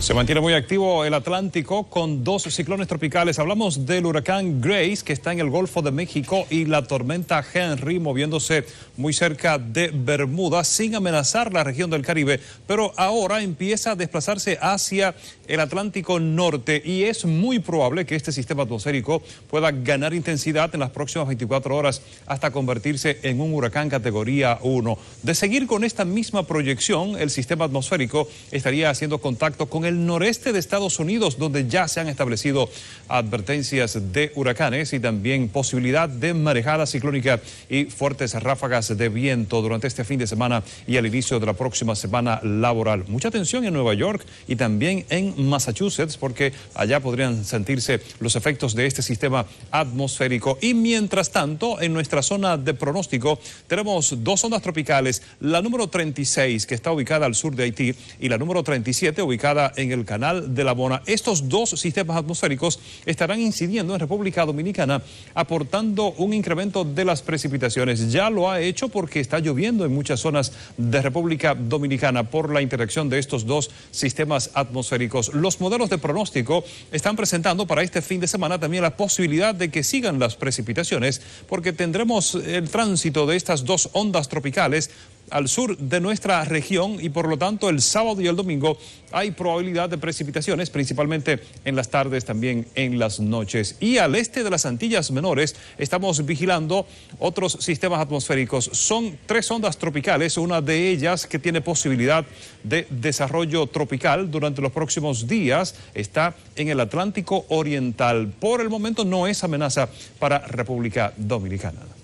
Se mantiene muy activo el Atlántico con dos ciclones tropicales. Hablamos del huracán Grace que está en el Golfo de México y la tormenta Henry moviéndose muy cerca de Bermuda sin amenazar la región del Caribe, pero ahora empieza a desplazarse hacia el Atlántico Norte y es muy probable que este sistema atmosférico pueda ganar intensidad en las próximas 24 horas hasta convertirse en un huracán categoría 1. De seguir con esta misma proyección, el sistema atmosférico estaría haciendo contacto con el el noreste de Estados Unidos, donde ya se han establecido advertencias de huracanes y también posibilidad de marejada ciclónica y fuertes ráfagas de viento durante este fin de semana y al inicio de la próxima semana laboral. Mucha atención en Nueva York y también en Massachusetts, porque allá podrían sentirse los efectos de este sistema atmosférico. Y mientras tanto, en nuestra zona de pronóstico, tenemos dos ondas tropicales, la número 36, que está ubicada al sur de Haití, y la número 37, ubicada en el canal de la Bona. Estos dos sistemas atmosféricos estarán incidiendo en República Dominicana, aportando un incremento de las precipitaciones. Ya lo ha hecho porque está lloviendo en muchas zonas de República Dominicana por la interacción de estos dos sistemas atmosféricos. Los modelos de pronóstico están presentando para este fin de semana también la posibilidad de que sigan las precipitaciones porque tendremos el tránsito de estas dos ondas tropicales al sur de nuestra región y por lo tanto el sábado y el domingo hay probabilidad de precipitaciones, principalmente en las tardes, también en las noches. Y al este de las Antillas Menores estamos vigilando otros sistemas atmosféricos. Son tres ondas tropicales, una de ellas que tiene posibilidad de desarrollo tropical durante los próximos días está en el Atlántico Oriental. Por el momento no es amenaza para República Dominicana.